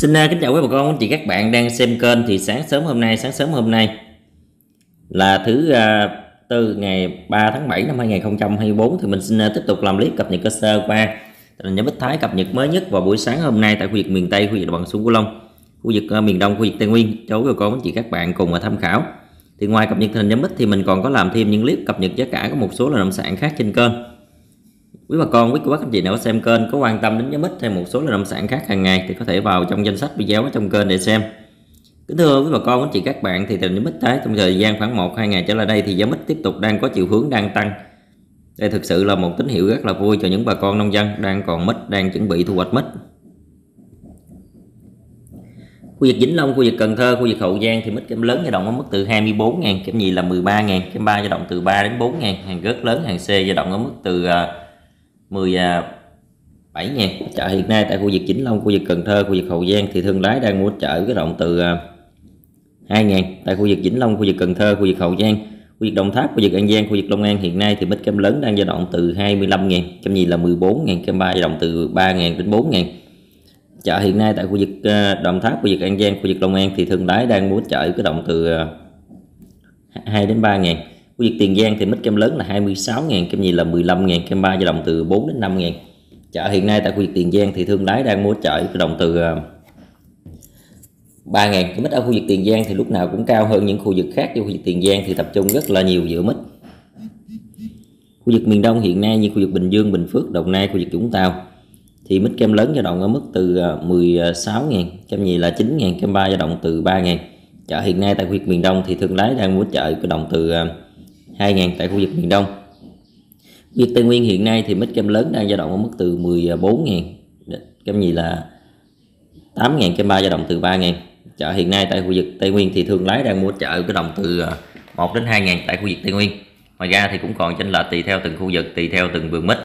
Xin à, kính chào quý bà con, quý chị các bạn đang xem kênh thì sáng sớm hôm nay, sáng sớm hôm nay là thứ à, tư ngày 3 tháng 7 năm 2024 thì mình xin à, tiếp tục làm clip cập nhật cơ sơ qua tình hình Bích Thái cập nhật mới nhất vào buổi sáng hôm nay tại khu vực miền Tây, khu vực đồng bằng sông Cửu Long, khu vực miền Đông, khu vực Tây Nguyên cho quý bà con quý chị các bạn cùng tham khảo. Thì ngoài cập nhật tình hình Bích thì mình còn có làm thêm những clip cập nhật giá cả của một số là nông sản khác trên kênh quý bà con quý cô bác anh chị nào có xem kênh có quan tâm đến giá mít hay một số loại nông sản khác hàng ngày thì có thể vào trong danh sách video ở trong kênh để xem kính thưa quý bà con quý chị các bạn thì tình giá mít thái trong thời gian khoảng 1 2 ngày trở lại đây thì giá mít tiếp tục đang có chiều hướng đang tăng đây thực sự là một tín hiệu rất là vui cho những bà con nông dân đang còn mít đang chuẩn bị thu hoạch mít khu vực Vĩnh Long, khu vực Cần Thơ, khu vực Hậu Giang thì mít kém lớn dao động ở mức từ 24 000 kém nhì là 13 000 kém ba dao động từ 3 đến 4 000 hàng rất lớn, hàng C dao động ở mức từ à, 17 ngàn chợ hiện nay tại khu vực Vĩnh Long, khu vực Cần Thơ, khu vực Hậu Giang thì thương lái đang mua chợ cái đoạn từ 2 ngàn tại khu vực Vĩnh Long, khu vực Cần Thơ, khu vực Hậu Giang khu vực Đồng Tháp, khu vực An Giang, khu vực Long An hiện nay thì mít cam lớn đang giai đoạn từ 25 ngàn cam nhì là 14 ngàn cam ba giai đoạn từ 3 ngàn đến 4 ngàn Chợ hiện nay tại khu vực Đồng Tháp, khu vực An Giang, khu vực Long An thì thương lái đang mua chợ cái động từ 2 đến 3 ngàn Khu vực Tiền Giang thì mít kem lớn là 26.000, kem nhì là 15.000, kem ba dao động từ 4 đến 5.000. Chợ hiện nay tại khu vực Tiền Giang thì thương lái đang mua chợ dao động từ 3.000. À, cái mít ở khu vực Tiền Giang thì lúc nào cũng cao hơn những khu vực khác. như khu vực Tiền Giang thì tập trung rất là nhiều giữa mít. Khu vực miền Đông hiện nay như khu vực Bình Dương, Bình Phước, Đồng Nai, khu vực Vũng Tàu thì mít kem lớn dao động ở mức từ 16.000, à, kem nhì là 9.000, kem ba dao động từ 3.000. Chợ hiện nay tại khu vực miền Đông thì thương lái đang mua chợ dao động từ à, 2.000 tại khu vực miền Đông. Việc Tây Nguyên hiện nay thì mít kem lớn đang dao động ở mức từ 14.000 kem gì là 8.000 kem ba dao động từ 3.000 chợ hiện nay tại khu vực Tây Nguyên thì thương lái đang mua chợ cái đồng từ 1 à, đến 2.000 tại khu vực Tây Nguyên ngoài ra thì cũng còn chênh lệch tùy theo từng khu vực tùy theo từng vườn mít